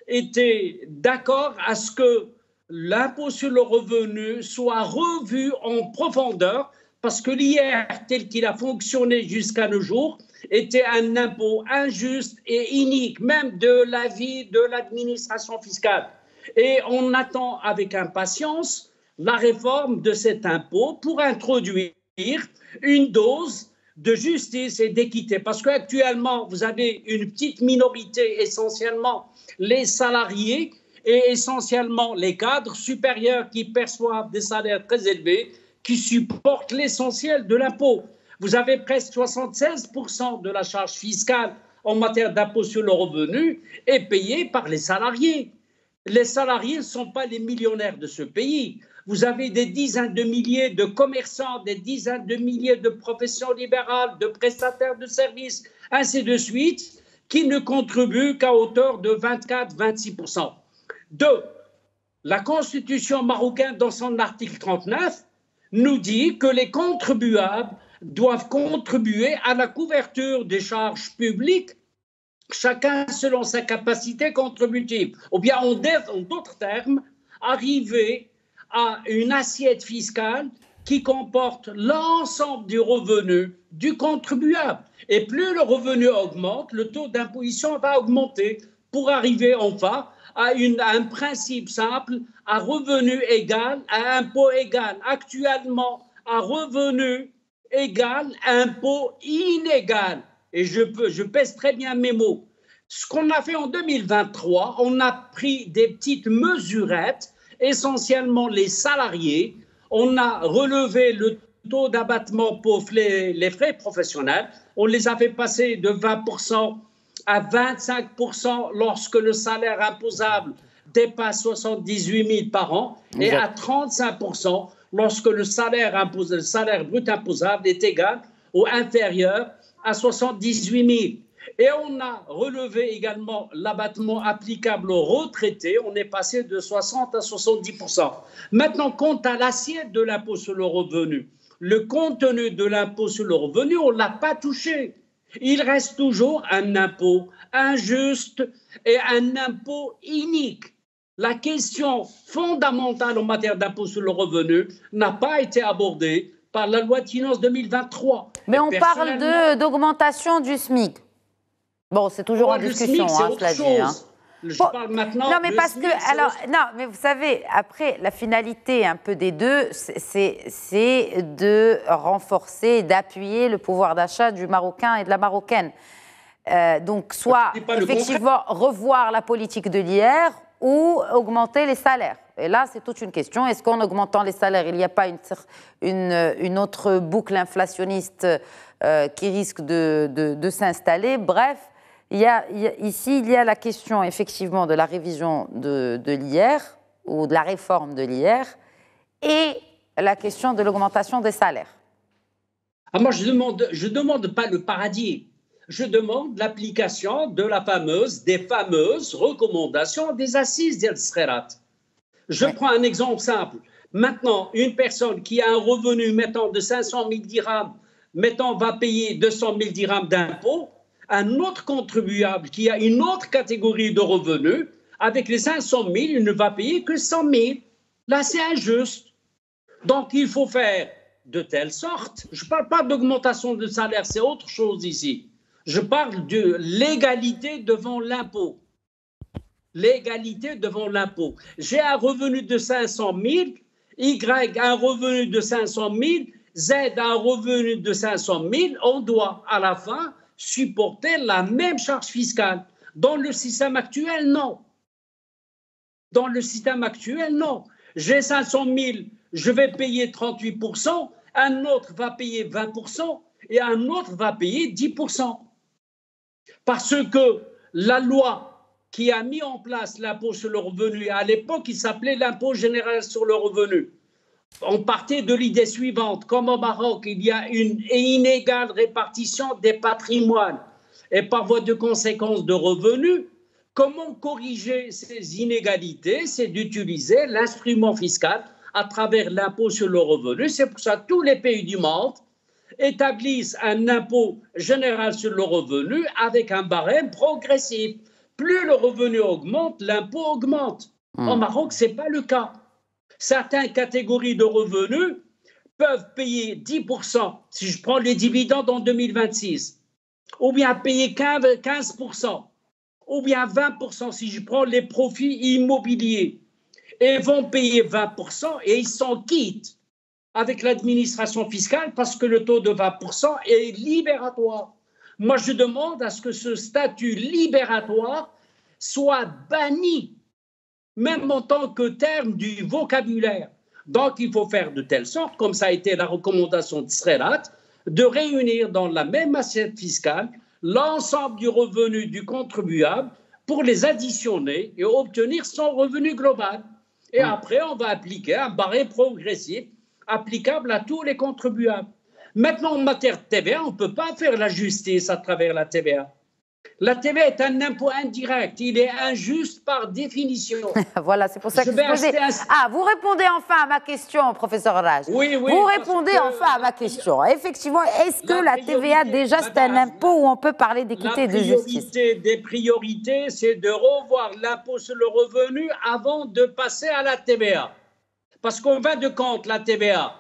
était d'accord à ce que l'impôt sur le revenu soit revu en profondeur parce que l'IR, tel qu'il a fonctionné jusqu'à nos jours, était un impôt injuste et inique, même de l'avis de l'administration fiscale. Et on attend avec impatience la réforme de cet impôt pour introduire une dose de justice et d'équité. Parce qu'actuellement, vous avez une petite minorité, essentiellement les salariés et essentiellement les cadres supérieurs qui perçoivent des salaires très élevés, qui supportent l'essentiel de l'impôt. Vous avez presque 76% de la charge fiscale en matière d'impôt sur le revenu est payée par les salariés. Les salariés ne sont pas les millionnaires de ce pays. Vous avez des dizaines de milliers de commerçants, des dizaines de milliers de professions libérales, de prestataires de services, ainsi de suite, qui ne contribuent qu'à hauteur de 24-26%. Deux, la Constitution marocaine, dans son article 39, nous dit que les contribuables doivent contribuer à la couverture des charges publiques chacun selon sa capacité contributive. Ou bien, on en d'autres termes, arriver à une assiette fiscale qui comporte l'ensemble du revenu du contribuable. Et plus le revenu augmente, le taux d'imposition va augmenter pour arriver enfin à, à, un principe simple, à revenu égal, à impôt égal. Actuellement, à revenu égal, impôt inégal et je, pèse très bien mes mots, ce qu'on a fait en 2023, on a pris des petites mesurettes, essentiellement les salariés. On a relevé le taux d'abattement pour les, frais professionnels. On les a fait passer de 20% à 25% lorsque le salaire imposable dépasse 78 000 par an et à 35% lorsque le salaire, le salaire brut imposable est égal ou inférieur à 78 000. Et on a relevé également l'abattement applicable aux retraités. On est passé de 60 à 70 Maintenant, quant à l'assiette de l'impôt sur le revenu, le contenu de l'impôt sur le revenu, on ne l'a pas touché. Il reste toujours un impôt injuste et un impôt inique. La question fondamentale en matière d'impôt sur le revenu n'a pas été abordée par la loi de finances 2023. Mais on parle de, d'augmentation du SMIC. Bon, c'est toujours en discussion, SMIC, hein, cela dit. Hein. Je parle maintenant non, mais parce que alors non, mais vous savez, après la finalité un peu des deux, c'est c'est de renforcer, d'appuyer le pouvoir d'achat du Marocain et de la Marocaine. Euh, donc, soit effectivement revoir la politique de l'IR ou augmenter les salaires. Et là, c'est toute une question. Est-ce qu'en augmentant les salaires, il n'y a pas une, euh, une, autre boucle inflationniste euh, qui risque de, s'installer Bref, il a, ici, il y a la question effectivement de la révision de, de l'IR ou de la réforme de l'IR et la question de l'augmentation des salaires. Ah, moi, je ne demande, je demande pas le paradis je demande l'application de la fameuse, des fameuses recommandations des assises d'El Srerat. Je prends un exemple simple. Maintenant, une personne qui a un revenu, mettant de 500 000 dirhams, mettant va payer 200 000 dirhams d'impôts, un autre contribuable qui a une autre catégorie de revenus, avec les 500 000, il ne va payer que 100 000. Là, c'est injuste. Donc, il faut faire de telle sorte, je ne parle pas d'augmentation de salaire, c'est autre chose ici, je parle de l'égalité devant l'impôt. L'égalité devant l'impôt. J'ai un revenu de 500 000, Y un revenu de 500 000, Z un revenu de 500 000. On doit à la fin supporter la même charge fiscale. Dans le système actuel, non. Dans le système actuel, non. J'ai 500 000, je vais payer 38 un autre va payer 20 et un autre va payer 10 parce que la loi qui a mis en place l'impôt sur le revenu, à l'époque, il s'appelait l'impôt général sur le revenu. On partait de l'idée suivante, comme au Maroc, il y a une inégale répartition des patrimoines et par voie de conséquence de revenus, comment corriger ces inégalités C'est d'utiliser l'instrument fiscal à travers l'impôt sur le revenu. C'est pour ça que tous les pays du monde établissent un impôt général sur le revenu avec un barème progressif. Plus le revenu augmente, l'impôt augmente. Hmm. En Maroc, ce n'est pas le cas. Certaines catégories de revenus peuvent payer 10%, si je prends les dividendes en 2026, ou bien payer 15%, ou bien 20% si je prends les profits immobiliers. Et vont payer 20% et ils s'en quittent avec l'administration fiscale parce que le taux de 20% est libératoire. Moi, je demande à ce que ce statut libératoire soit banni, même en tant que terme du vocabulaire. Donc, il faut faire de telle sorte, comme ça a été la recommandation de Srelat, de réunir dans la même assiette fiscale l'ensemble du revenu du contribuable pour les additionner et obtenir son revenu global. Et après, on va appliquer un barré progressif applicable à tous les contribuables. Maintenant, en matière de TVA, on ne peut pas faire la justice à travers la TVA. La TVA est un impôt indirect. Il est injuste par définition. [laughs] voilà, c'est pour ça que je vais Ah, vous répondez enfin à ma question, professeur Raj. Oui, oui. Vous répondez enfin à ma question. Effectivement, est-ce que la, TVA, déjà, c'est un impôt où on peut parler d'équité et de justice Des priorités, c'est de revoir l'impôt sur le revenu avant de passer à la TVA parce qu'on va de compte la TVA,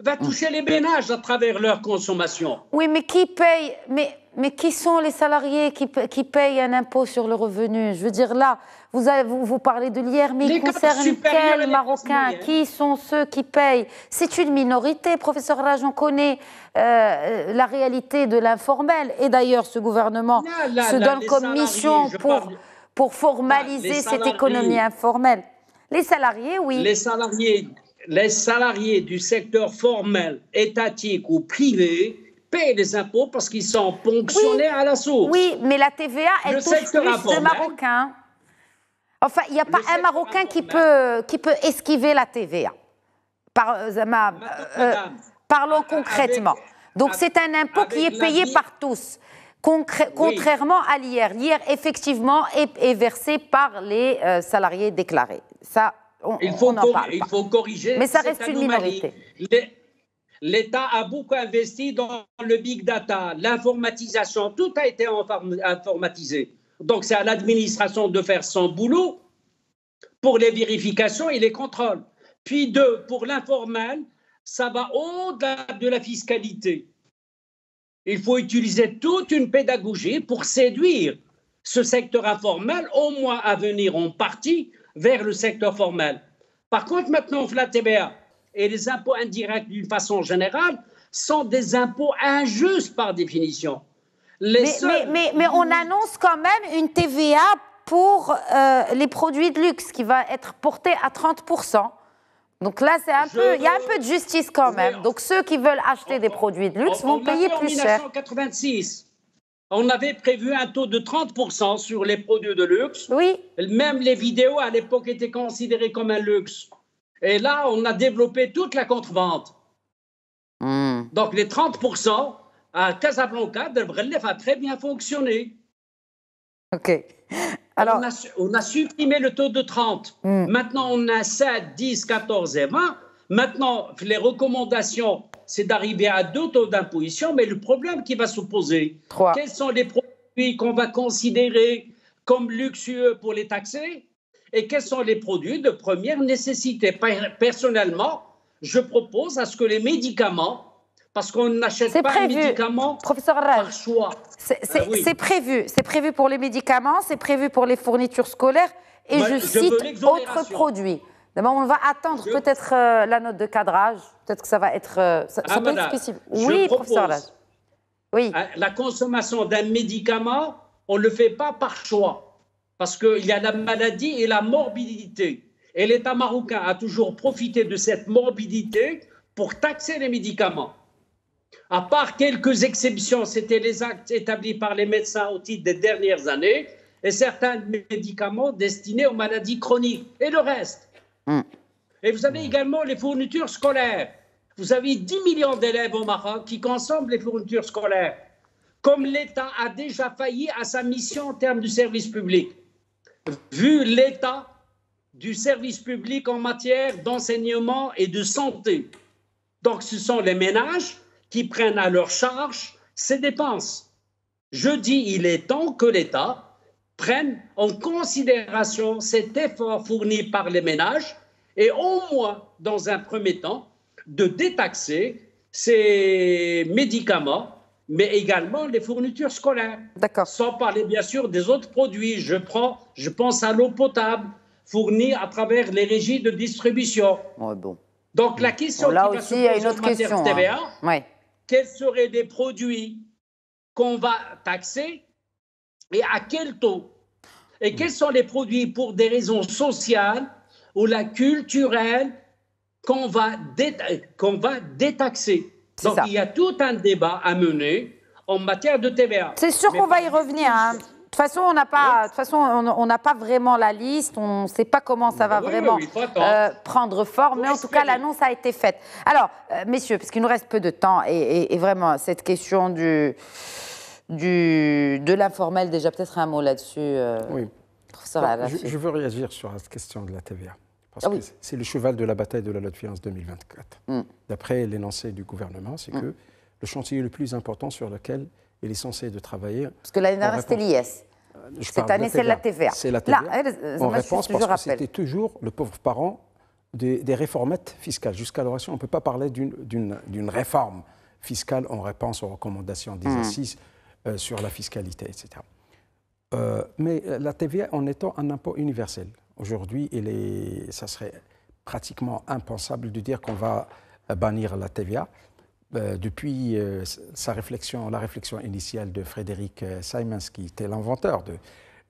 va hum. toucher les ménages à travers leur consommation. Oui, mais qui paye mais, mais qui sont les salariés qui, qui payent un impôt sur le revenu Je veux dire, là, vous, avez, vous, parlez de l'IR, mais qui il concerne quels Marocains Qui sont ceux qui payent C'est une minorité, professeur Rajon on connaît euh, la réalité de l'informel. Et d'ailleurs, ce gouvernement se donne comme mission pour, pour formaliser cette économie informelle. Les salariés, oui. Les salariés, les salariés du secteur formel, étatique ou privé paient des impôts parce qu'ils sont ponctionnés à la source. Oui, mais la TVA, elle Le touche plus Marocains. Enfin, il n'y a pas un Marocain qui peut, qui peut esquiver la TVA. Euh, euh, parlons concrètement. Donc c'est un impôt qui est payé par tous. Contrairement à l'IR, l'IR effectivement est, versé par les euh, salariés déclarés. Ça, il faut, il faut corriger. Mais ça reste une minorité. L'État a beaucoup investi dans le big data, l'informatisation, tout a été informatisé. Donc c'est à l'administration de faire son boulot pour les vérifications et les contrôles. Puis deux, pour l'informel, ça va au-delà de la fiscalité. Il faut utiliser toute une pédagogie pour séduire ce secteur informel, au moins à venir en partie, vers le secteur formel. Par contre, maintenant, la TVA et les impôts indirects d'une façon générale sont des impôts injustes par définition. mais, on annonce quand même une TVA pour euh, les produits de luxe qui va être portée à 30%. Donc là, c'est un il y a un peu de justice quand même. Donc ceux qui veulent acheter des produits de luxe vont payer plus cher. En 1986, on avait prévu un taux de 30% sur les produits de luxe. Oui. Même les vidéos, à l'époque, étaient considérées comme un luxe. Et là, on a développé toute la contre-vente. Hmm. Donc, les 30% à Casablanca, relève a très bien fonctionné. OK. Alors... On a, supprimé le taux de 30. Hmm. Maintenant, on a 7, 10, 14 et 20. Maintenant, les recommandations, c'est d'arriver à deux taux d'imposition, mais le problème qui va se poser, quels sont les produits qu'on va considérer comme luxueux pour les taxer et quels sont les produits de première nécessité. Personnellement, je propose à ce que les médicaments parce qu'on n'achète pas les médicaments par choix. Euh, c'est prévu, c'est prévu pour les médicaments, c'est prévu pour les fournitures scolaires et je, je cite autres produits on va attendre peut-être euh, la note de cadrage. Peut-être que ça va être. Euh, ça, ah, Oui, professeur Oui. Euh, la consommation d'un médicament, on ne le fait pas par choix. Parce qu'il y a la maladie et la morbidité. Et l'État marocain a toujours profité de cette morbidité pour taxer les médicaments. À part quelques exceptions, c'était les actes établis par les médecins au titre des dernières années et certains médicaments destinés aux maladies chroniques. Et le reste, Mm. Et vous avez également les fournitures scolaires. Vous avez 10 millions d'élèves au Maroc qui consomment les fournitures scolaires, comme l'État a déjà failli à sa mission en termes du service public. Vu l'état du service public en matière d'enseignement et de santé. Donc ce sont les ménages qui prennent à leur charge ces dépenses. Je dis, il est temps que l'État prennent en considération cet effort fourni par les ménages et au moins, dans un premier temps, de détaxer ces médicaments, mais également les fournitures scolaires. D'accord. Sans parler, bien sûr, des autres produits. Je, prends, je pense à l'eau potable fournie à travers les régies de distribution. bon. Donc la question qui va aussi, il y a une autre question, hein. TVA, quels seraient des produits qu'on va taxer mais à quel taux Et hmm. quels sont les produits pour des raisons sociales ou la culturelle qu'on va, va détaxer Donc il y a tout un débat à mener en matière de TVA. C'est sûr qu'on va y revenir. Hein. De toute façon, on n'a pas, de façon, on n'a pas vraiment la liste. On ne sait pas comment ça bah va vraiment euh, prendre forme. mais en tout cas, l'annonce a été faite. Alors, euh, messieurs, parce qu'il nous reste peu de temps et vraiment cette question du du, de l'informel, déjà peut-être un mot là-dessus, euh, oui. professeur je, veux réagir sur cette question de la TVA. Parce ah que c'est le cheval de la bataille de la loi de finances 2024. Mm. D'après l'énoncé du gouvernement, c'est mm. que le chantier le plus important sur lequel il est censé de travailler. Parce que l'année dernière, c'était l'IS. Euh, cette année, c'est la TVA. C'est la TVA. Là, euh, en réponse, parce que c'était toujours le pauvre parent des, réformettes fiscales. Jusqu'à l'oration, on ne peut pas parler d'une réforme fiscale en réponse aux recommandations des mm. assises euh, sur la fiscalité, etc. Euh, mais euh, la TVA, en étant un impôt universel, aujourd'hui, ça serait pratiquement impensable de dire qu'on va bannir la TVA. depuis sa réflexion, la réflexion initiale de Frédéric Simons, qui était l'inventeur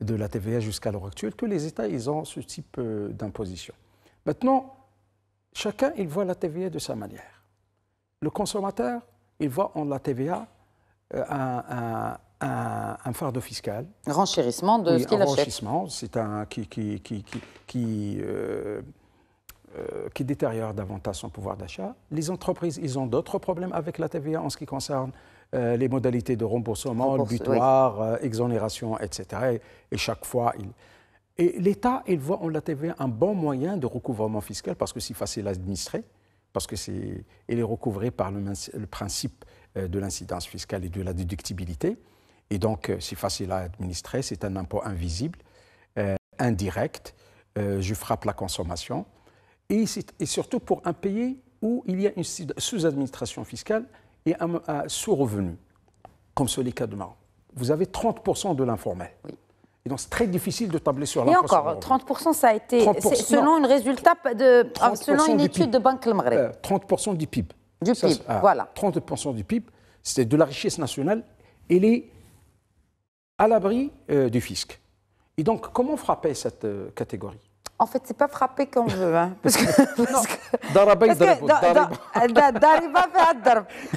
de, la TVA jusqu'à l'heure actuelle, tous les États, ils ont ce type d'imposition. Maintenant, chacun, il voit la TVA de sa manière. Le consommateur, il voit en la TVA euh, un, fardeau fiscal. Renchérissement de ce qu'il achète. Renchérissement, c'est un qui, qui, qui, qui, euh, euh, qui, détériore davantage son pouvoir d'achat. Les entreprises, ils ont d'autres problèmes avec la TVA en ce qui concerne les modalités de remboursement, butoir, exonération, etc. Et, chaque fois, Et l'État, il voit en la TVA un bon moyen de recouvrement fiscal parce que c'est facile à administrer, parce que c'est, est recouvré par le principe euh, de l'incidence fiscale et de la déductibilité. Et donc, euh, c'est facile à administrer, c'est un impôt invisible, euh, indirect, je frappe la consommation. Et, surtout pour un pays où il y a une sous-administration fiscale et un, sous-revenu, comme c'est le cas de Maroc. Vous avez 30% de l'informel. Et donc, c'est très difficile de tabler sur la Et encore, 30%, ça a été, selon, une résultat de, selon une étude de Banque le 30% du PIB. Du PIB, voilà. 30% du PIB, c'est de la richesse nationale, elle est à l'abri euh, du fisc. Et donc, comment frapper cette euh, catégorie en fait, c'est pas frapper qu'on je veux. Hein. [laughs] Parce que. ضربة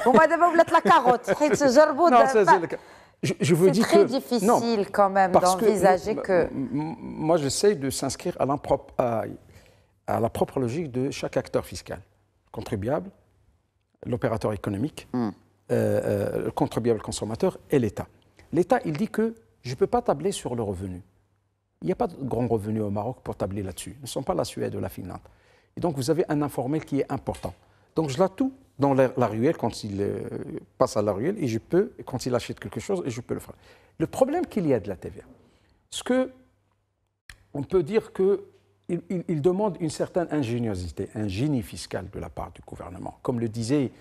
وما دابا ولات لا carotte je, veux dire très difficile quand même d'envisager que, Moi, j'essaie de s'inscrire à, à, la propre logique de chaque acteur fiscal, contribuable, l'opérateur économique, mm. euh, euh, le contribuable consommateur et l'État. L'État, il dit que je ne peux pas tabler sur le revenu. Il n'y a pas de grand revenu au Maroc pour tabler là-dessus. Nous ne sont pas la Suède ou la Finlande. Et donc, vous avez un informel qui est important. Donc, je l'attoue dans la, ruelle quand il euh, passe à la ruelle et je peux, quand il achète quelque chose, et je peux le faire. Le problème qu'il y a de la TVA, ce que on peut dire que il, demande une certaine ingéniosité, un génie fiscal de la part du gouvernement. Comme le disait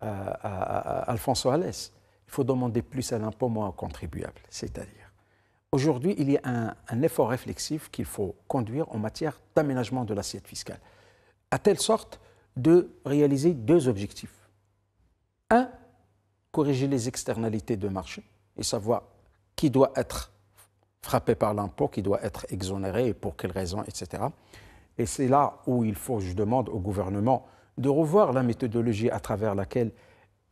Alphonso euh, Alfonso Alès, il faut demander plus à l'impôt, moins au contribuable. C'est-à-dire, aujourd'hui, il y a un effort réflexif qu'il faut conduire en matière d'aménagement de l'assiette fiscale, à telle sorte de réaliser deux objectifs. Un, corriger les externalités de marché et savoir qui doit être frappé par l'impôt, qui doit être exonéré et pour quelles raisons, etc. Et c'est là où il faut, je demande au gouvernement de revoir la méthodologie à travers laquelle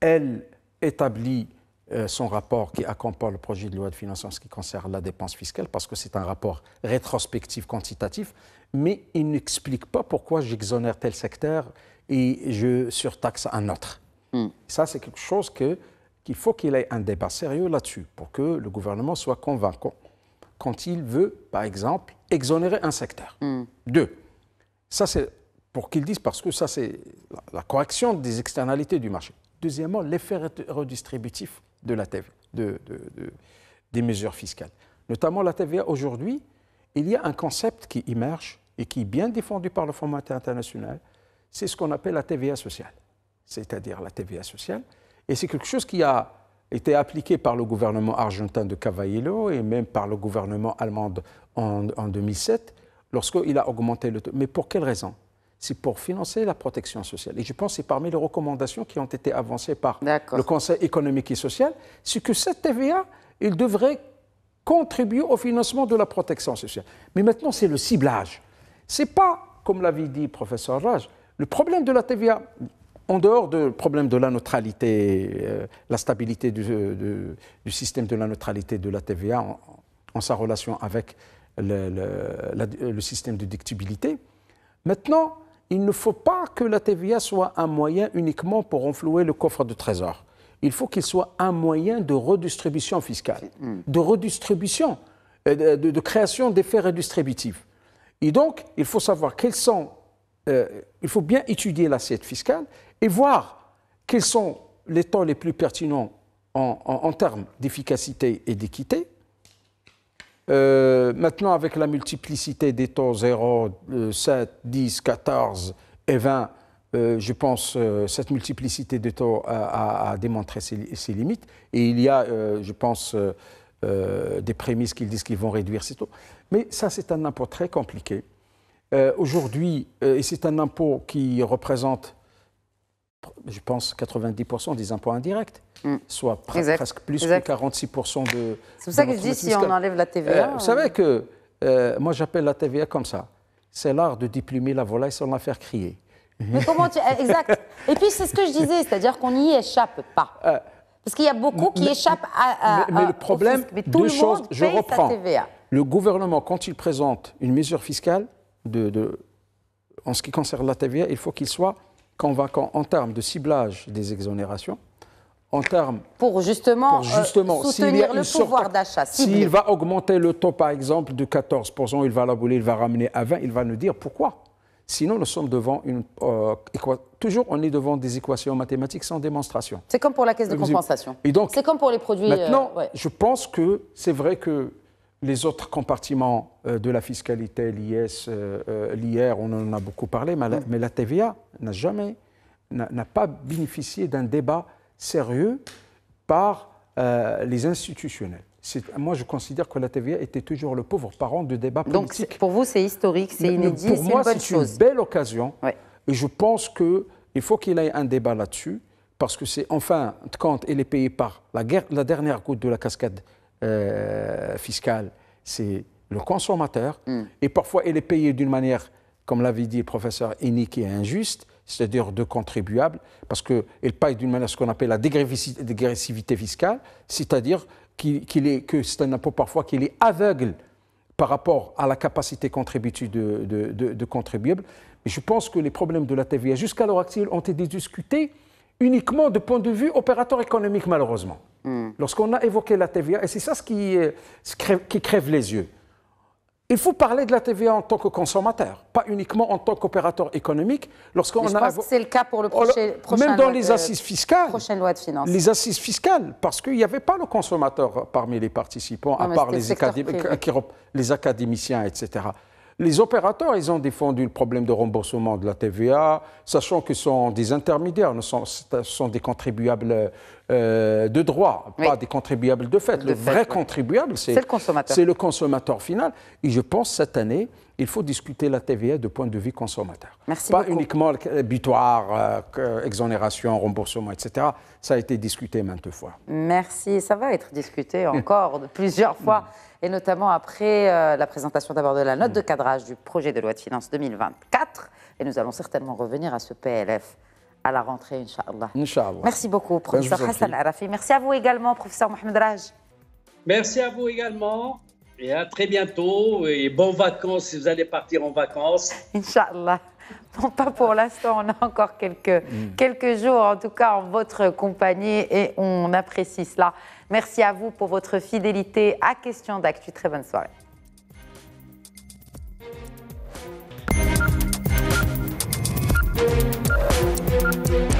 elle établit euh, son rapport qui accompagne le projet de loi de finances en ce qui concerne la dépense fiscale, parce que c'est un rapport rétrospectif quantitatif, mais il n'explique pas pourquoi j'exonère tel secteur et je surtaxe un autre. Hmm. Ça, c'est quelque chose que, qu'il faut qu'il ait un débat sérieux là-dessus, pour que le gouvernement soit convaincant quand il veut, par exemple, exonérer un secteur. Hmm. Deux, ça c'est pour qu'ils disent parce que ça c'est la, correction des externalités du marché. Deuxièmement, l'effet redistributif de la TVA, des mesures fiscales. Notamment la TVA aujourd'hui, il y a un concept qui émerge et qui est bien défendu par le format international, c'est ce qu'on appelle la TVA sociale. C'est-à-dire la TVA sociale. Et c'est quelque chose qui a était appliqué par le gouvernement argentin de Cavallo et même par le gouvernement allemand en, 2007, lorsqu'il a augmenté le taux. Mais pour quelle raison c'est pour financer la protection sociale. Et je pense que c'est parmi les recommandations qui ont été avancées par le Conseil économique et social, c'est que cette TVA, il devrait contribuer au financement de la protection sociale. Mais maintenant, c'est le ciblage. Ce n'est pas, comme l'avait dit le professeur Raj, le problème de la TVA, en dehors du problème de la neutralité, euh, la stabilité euh, du, système de la neutralité de la TVA en, sa relation avec le, système de dictibilité, maintenant, il ne faut pas que la TVA soit un moyen uniquement pour enflouer le coffre de trésor. Il faut qu'il soit un moyen de redistribution fiscale, de redistribution, euh, de, de création d'effets redistributifs. Et donc, il faut savoir quels sont euh, il faut bien étudier l'assiette fiscale et voir quels sont les taux les plus pertinents en, termes d'efficacité et d'équité. Euh, maintenant, avec la multiplicité des taux 0, 7, 10, 14 et 20, euh, je pense que cette multiplicité des taux a, démontré ses, ses, limites. Et il y a, je pense, des prémices qui disent qu'ils vont réduire ces taux. Mais ça, c'est un impôt très compliqué euh, aujourd'hui, euh, et c'est un impôt qui représente, je pense, 90% des impôts indirects, mm. soit presque plus que 46% de. C'est pour ça que je dis si on enlève la TVA. Euh, vous savez que moi j'appelle la TVA comme ça. C'est l'art de diplumer la volaille sans la faire crier. Mais comment tu. Eh, exact. Et puis c'est ce que je disais, c'est-à-dire qu'on n'y échappe pas. Parce qu'il y a beaucoup qui échappent à, mais, mais le problème, deux choses, je reprends. Le gouvernement, quand il présente une mesure fiscale, de, en ce qui concerne la TVA, il faut qu'il soit convaincant en termes de ciblage des exonérations, en termes pour justement, euh, justement soutenir le pouvoir d'achat. S'il va augmenter le taux, par exemple, de 14%, il va l'abolir, il va ramener à 20%, il va nous dire pourquoi. Sinon, nous sommes devant une... Euh, toujours, on est devant des équations mathématiques sans démonstration. C'est comme pour la caisse de compensation. c'est comme pour les produits... Maintenant, euh, je pense que c'est vrai que les autres compartiments euh, de la fiscalité, l'IS, euh, euh, l'IR, on en a beaucoup parlé, mais la, mm. mais la TVA n'a jamais, n'a pas bénéficié d'un débat sérieux par les institutionnels. Moi, je considère que la TVA était toujours le pauvre parent du débat politique. Donc, pour vous, c'est historique, c'est inédit, c'est une bonne chose. C'est une belle occasion. Et je pense qu'il faut qu'il y ait un débat là-dessus, parce que c'est, enfin, compte, elle est payée par la, guerre, la dernière goutte de la cascade fiscal, euh, fiscale, c'est le consommateur. Mm. Et parfois, elle est payé d'une manière, comme l'avait dit le professeur inique et injuste, c'est-à-dire de contribuable, parce qu'elle paye d'une manière ce qu'on appelle la dégressivité fiscale, c'est-à-dire que c'est un impôt parfois qu'il est aveugle par rapport à la capacité contributive de, contribuable, Mais je pense que les problèmes de la TVA jusqu'à l'heure actuelle ont été discutés uniquement de point de vue opérateur économique, malheureusement. Mm. Lorsqu'on a évoqué la TVA, et c'est ça ce qui, euh, crève, qui crève les yeux, il faut parler de la TVA en tant que consommateur, pas uniquement en tant qu'opérateur économique. Lorsqu'on je a que c'est le cas pour le prochain. prochain même dans les assises fiscales. Prochaine loi de finances. Les assises fiscales, parce qu'il n'y avait pas le consommateur parmi les participants, à part les, les, académiciens, etc. Les opérateurs, ils ont défendu le problème de remboursement de la TVA, sachant que sont des intermédiaires, ce sont, sont des contribuables euh, euh, de droit, pas des contribuables de fait. le vrai contribuable, c'est le consommateur. C'est le consommateur final. Et je pense cette année, il faut discuter la TVA de point de vue consommateur. Merci pas uniquement butoir, euh, exonération, remboursement, etc. Ça a été discuté maintes fois. Merci. Ça va être discuté [laughs] encore plusieurs fois, mm. et notamment après euh, la présentation d'abord de la note mm. de cadrage du projet de loi de finances 2024. Et nous allons certainement revenir à ce PLF à la rentrée, Inch'Allah. Inch'Allah. Merci beaucoup, ben, professeur Hassan Arafi. Merci à vous également, professeur Mohamed Raj. Merci à vous également. Et à très bientôt. Et bonnes vacances si vous allez partir en vacances. [laughs] Inch'Allah. Non, pas pour l'instant, on a encore quelques, mm. quelques jours, en tout cas en votre compagnie, et on apprécie cela. Merci à vous pour votre fidélité à Question d'Actu. Très bonne soirée. Bye.